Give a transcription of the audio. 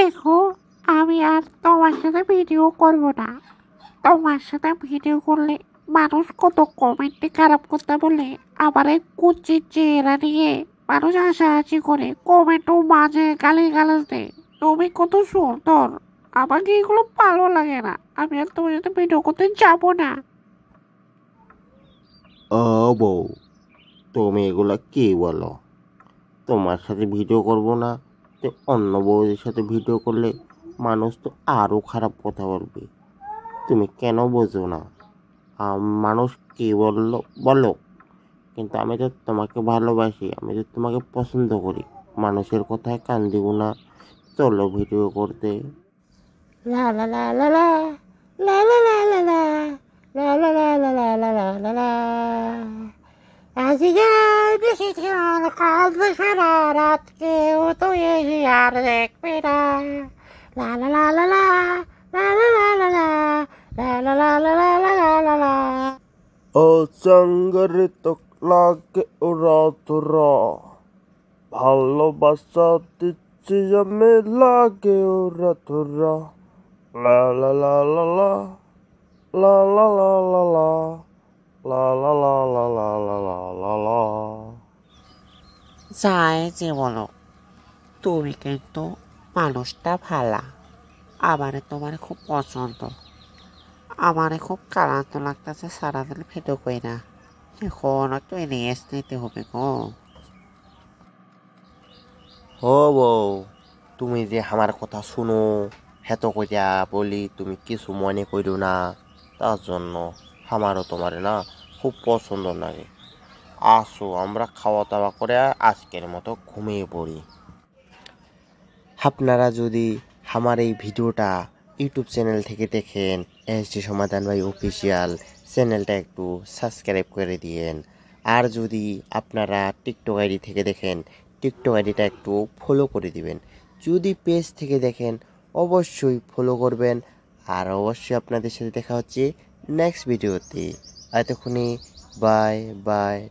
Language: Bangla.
দেখো আমি আর তোমার সাথে ভিডিও করব না তোমার সাথে ভিডিও করলে মানুষ কত কমেন্টে খারাপ করতে বলে আবার এই কুচির চেহারা নিয়ে মানুষ হাসাহাসি করে কমেন্টও মাঝে গালি গালাজ দেয় তুমি কত সুন্দর আমাকে এগুলো ভালো লাগে না আমি আর তোমার সাথে ভিডিও করতে যাব না ও বউ তুমি এগুলো কি বলো তোমার সাথে ভিডিও করব না তো অন্য বউদের সাথে ভিডিও করলে মানুষ তো আরও খারাপ কথা বলবে তুমি কেন বোঝো না মানুষ কী বললো বলো কিন্তু আমি তো তোমাকে ভালোবাসি আমি তো তোমাকে পছন্দ করি মানুষের কথায় কান দিব না চলো ভিডিও করতে লা লা লা লা লা লা লা লা লা লা লা লা লা লা লা লা লা লা decisión cuál dejará que tú llegar de cuidar. La la la la la, la la la la la, la la la la la la la Old sangarito laki uratura. Palobasa titsiyami laki uratura. La la la la la, la la la la la. যায় যে বলো তুমি কিন্তু মানুষটা ভালা আমারে তোমার খুব পছন্দ আমারে খুব ক্লান্ত লাগতেছে সারাদিন ভিডিও কই না এখন একটু রেস্ট নিতে হবে গো হো বউ তুমি যে আমার কথা শুনো হেত কইয়া বলি তুমি কিছু মনে করো না তার জন্য আমারও তোমার না খুব পছন্দ লাগে আসো আমরা খাওয়া দাওয়া করে আজকের মতো ঘুমিয়ে পড়ি আপনারা যদি আমার এই ভিডিওটা ইউটিউব চ্যানেল থেকে দেখেন ডি সমাধান ভাই অফিসিয়াল চ্যানেলটা একটু সাবস্ক্রাইব করে দিয়েন আর যদি আপনারা টিকটক আইডি থেকে দেখেন টিকটক আইডিটা একটু ফলো করে দিবেন যদি পেজ থেকে দেখেন অবশ্যই ফলো করবেন আর অবশ্যই আপনাদের সাথে দেখা হচ্ছে নেক্সট ভিডিওতে এতক্ষণে বাই বাই